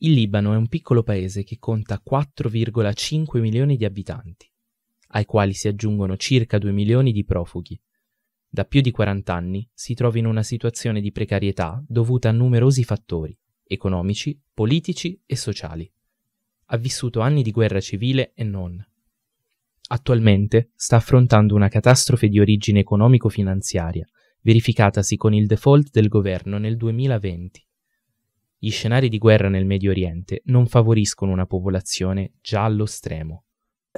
Il Libano è un piccolo paese che conta 4,5 milioni di abitanti, ai quali si aggiungono circa 2 milioni di profughi. Da più di 40 anni si trova in una situazione di precarietà dovuta a numerosi fattori, economici, politici e sociali. Ha vissuto anni di guerra civile e non. Attualmente sta affrontando una catastrofe di origine economico-finanziaria, verificatasi con il default del governo nel 2020 gli scenari di guerra nel Medio Oriente non favoriscono una popolazione già allo stremo.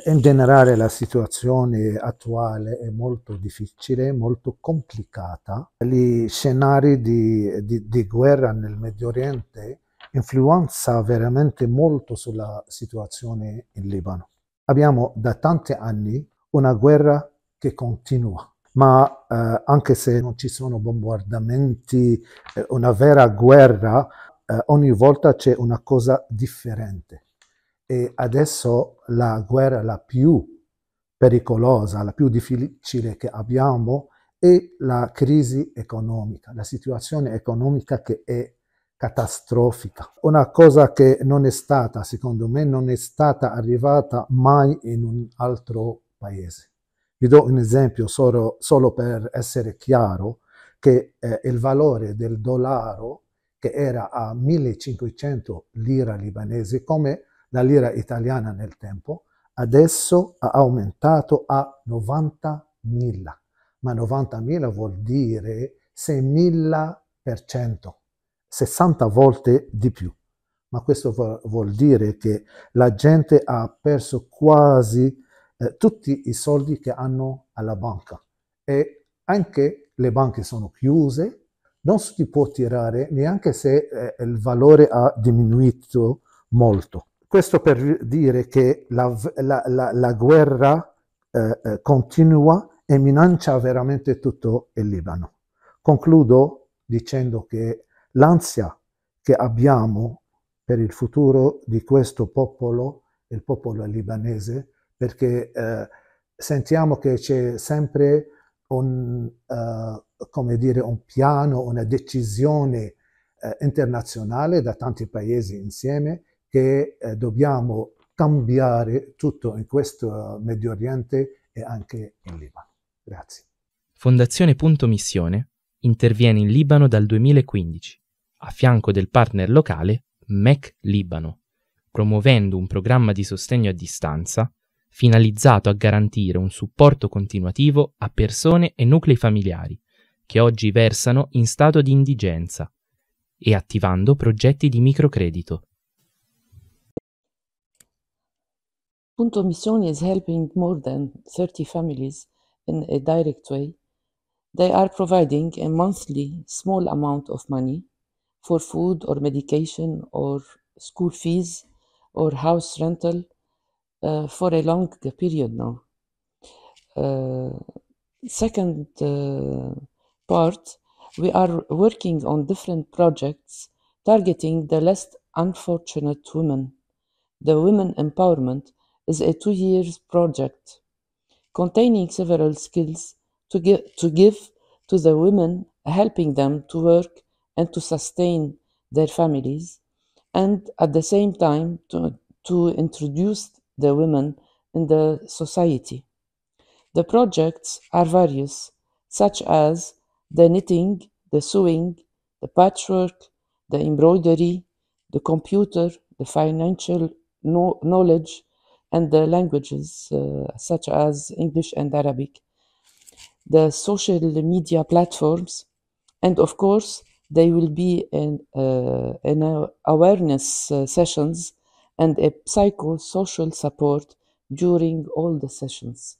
In generale la situazione attuale è molto difficile, molto complicata. Gli scenari di, di, di guerra nel Medio Oriente influenzano veramente molto sulla situazione in Libano. Abbiamo da tanti anni una guerra che continua, ma eh, anche se non ci sono bombardamenti, eh, una vera guerra eh, ogni volta c'è una cosa differente. E adesso la guerra la più pericolosa, la più difficile che abbiamo è la crisi economica, la situazione economica che è catastrofica. Una cosa che non è stata, secondo me, non è stata arrivata mai in un altro paese. Vi do un esempio solo, solo per essere chiaro che eh, il valore del dollaro che era a 1500 lira libanesi, come la lira italiana nel tempo, adesso ha aumentato a 90.000. Ma 90.000 vuol dire 6.000%, 60 volte di più. Ma questo vuol dire che la gente ha perso quasi eh, tutti i soldi che hanno alla banca e anche le banche sono chiuse non si può tirare neanche se eh, il valore ha diminuito molto. Questo per dire che la, la, la, la guerra eh, eh, continua e minaccia veramente tutto il Libano. Concludo dicendo che l'ansia che abbiamo per il futuro di questo popolo, il popolo libanese, perché eh, sentiamo che c'è sempre un, uh, dire, un piano, una decisione uh, internazionale da tanti paesi insieme che uh, dobbiamo cambiare tutto in questo Medio Oriente e anche in Libano. Grazie. Fondazione Punto Missione interviene in Libano dal 2015, a fianco del partner locale MEC Libano, promuovendo un programma di sostegno a distanza finalizzato a garantire un supporto continuativo a persone e nuclei familiari che oggi versano in stato di indigenza e attivando progetti di microcredito. Punto Mission is helping more than 30 families in a direct way. They are providing a monthly small amount of money for food or medication or school fees or house rental Uh, for a long period now. Uh, second uh, part, we are working on different projects targeting the less unfortunate women. The Women Empowerment is a two year project containing several skills to give, to give to the women, helping them to work and to sustain their families, and at the same time to, to introduce the women in the society. The projects are various, such as the knitting, the sewing, the patchwork, the embroidery, the computer, the financial no knowledge, and the languages uh, such as English and Arabic, the social media platforms, and of course, there will be an, uh, an awareness uh, sessions and a psychosocial support during all the sessions.